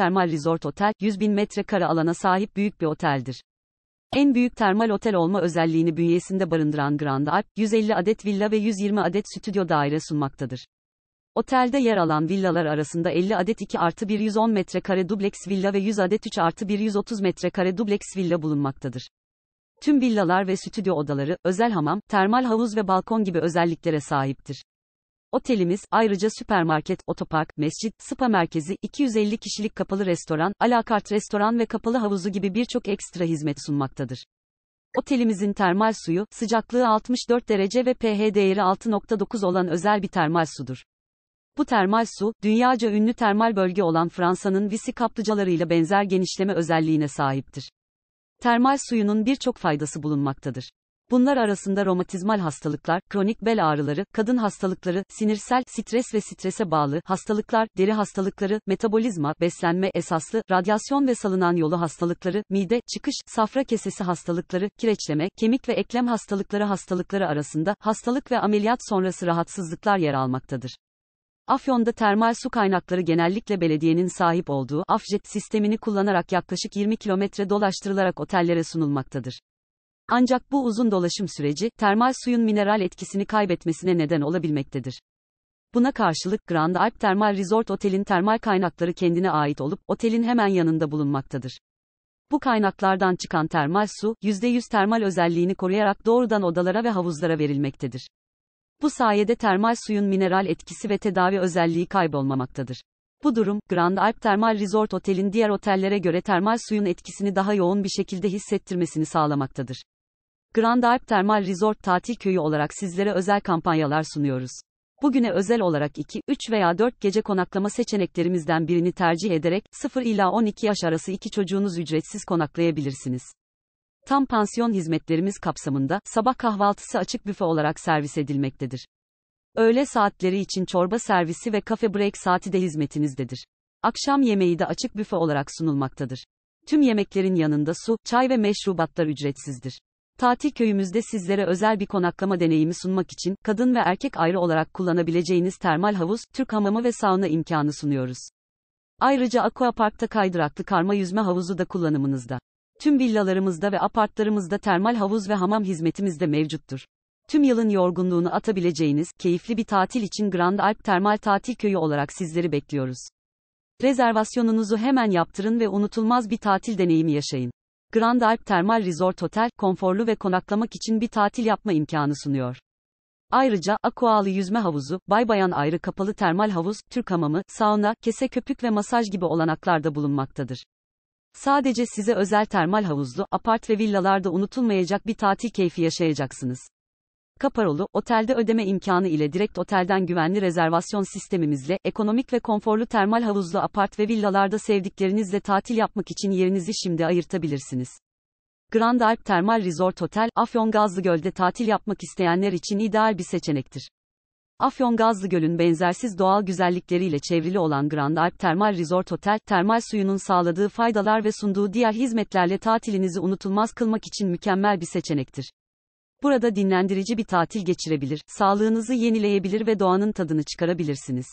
Termal Resort Otel, 100 bin metrekare alana sahip büyük bir oteldir. En büyük termal otel olma özelliğini bünyesinde barındıran Grand Alp, 150 adet villa ve 120 adet stüdyo daire sunmaktadır. Otelde yer alan villalar arasında 50 adet 2 artı 1 110 metrekare dubleks villa ve 100 adet 3 artı 1 130 metrekare dubleks villa bulunmaktadır. Tüm villalar ve stüdyo odaları, özel hamam, termal havuz ve balkon gibi özelliklere sahiptir. Otelimiz, ayrıca süpermarket, otopark, mescit, spa merkezi, 250 kişilik kapalı restoran, alakart restoran ve kapalı havuzu gibi birçok ekstra hizmet sunmaktadır. Otelimizin termal suyu, sıcaklığı 64 derece ve pH değeri 6.9 olan özel bir termal sudur. Bu termal su, dünyaca ünlü termal bölge olan Fransa'nın Visi kaplıcalarıyla benzer genişleme özelliğine sahiptir. Termal suyunun birçok faydası bulunmaktadır. Bunlar arasında romatizmal hastalıklar, kronik bel ağrıları, kadın hastalıkları, sinirsel, stres ve strese bağlı hastalıklar, deri hastalıkları, metabolizma, beslenme esaslı, radyasyon ve salınan yolu hastalıkları, mide, çıkış, safra kesesi hastalıkları, kireçleme, kemik ve eklem hastalıkları hastalıkları arasında hastalık ve ameliyat sonrası rahatsızlıklar yer almaktadır. Afyon'da termal su kaynakları genellikle belediyenin sahip olduğu Afjet sistemini kullanarak yaklaşık 20 kilometre dolaştırılarak otellere sunulmaktadır. Ancak bu uzun dolaşım süreci, termal suyun mineral etkisini kaybetmesine neden olabilmektedir. Buna karşılık Grand Alp Termal Resort Otel'in termal kaynakları kendine ait olup, otelin hemen yanında bulunmaktadır. Bu kaynaklardan çıkan termal su, %100 termal özelliğini koruyarak doğrudan odalara ve havuzlara verilmektedir. Bu sayede termal suyun mineral etkisi ve tedavi özelliği kaybolmamaktadır. Bu durum, Grand Alp Termal Resort Otel'in diğer otellere göre termal suyun etkisini daha yoğun bir şekilde hissettirmesini sağlamaktadır. Grand Alp Termal Resort Tatil Köyü olarak sizlere özel kampanyalar sunuyoruz. Bugüne özel olarak 2, 3 veya 4 gece konaklama seçeneklerimizden birini tercih ederek 0 ila 12 yaş arası iki çocuğunuz ücretsiz konaklayabilirsiniz. Tam pansiyon hizmetlerimiz kapsamında sabah kahvaltısı açık büfe olarak servis edilmektedir. Öğle saatleri için çorba servisi ve kafe break saati de hizmetinizdedir. Akşam yemeği de açık büfe olarak sunulmaktadır. Tüm yemeklerin yanında su, çay ve meşrubatlar ücretsizdir. Tatil köyümüzde sizlere özel bir konaklama deneyimi sunmak için, kadın ve erkek ayrı olarak kullanabileceğiniz termal havuz, Türk hamamı ve sauna imkanı sunuyoruz. Ayrıca Aquapark'ta kaydıraklı karma yüzme havuzu da kullanımınızda. Tüm villalarımızda ve apartlarımızda termal havuz ve hamam hizmetimiz de mevcuttur. Tüm yılın yorgunluğunu atabileceğiniz, keyifli bir tatil için Grand Alp Termal Tatil Köyü olarak sizleri bekliyoruz. Rezervasyonunuzu hemen yaptırın ve unutulmaz bir tatil deneyimi yaşayın. Grand Alp Termal Resort Otel, konforlu ve konaklamak için bir tatil yapma imkanı sunuyor. Ayrıca, akualı yüzme havuzu, bay bayan ayrı kapalı termal havuz, Türk hamamı, sauna, kese köpük ve masaj gibi olanaklarda bulunmaktadır. Sadece size özel termal havuzlu, apart ve villalarda unutulmayacak bir tatil keyfi yaşayacaksınız. Kaparolu, otelde ödeme imkanı ile direkt otelden güvenli rezervasyon sistemimizle, ekonomik ve konforlu termal havuzlu apart ve villalarda sevdiklerinizle tatil yapmak için yerinizi şimdi ayırtabilirsiniz. Grand Alp Termal Resort Otel, Afyongazlıgöl'de tatil yapmak isteyenler için ideal bir seçenektir. Afyongazlı Göl'ün benzersiz doğal güzellikleriyle çevrili olan Grand Alp Termal Resort Otel, termal suyunun sağladığı faydalar ve sunduğu diğer hizmetlerle tatilinizi unutulmaz kılmak için mükemmel bir seçenektir. Burada dinlendirici bir tatil geçirebilir, sağlığınızı yenileyebilir ve doğanın tadını çıkarabilirsiniz.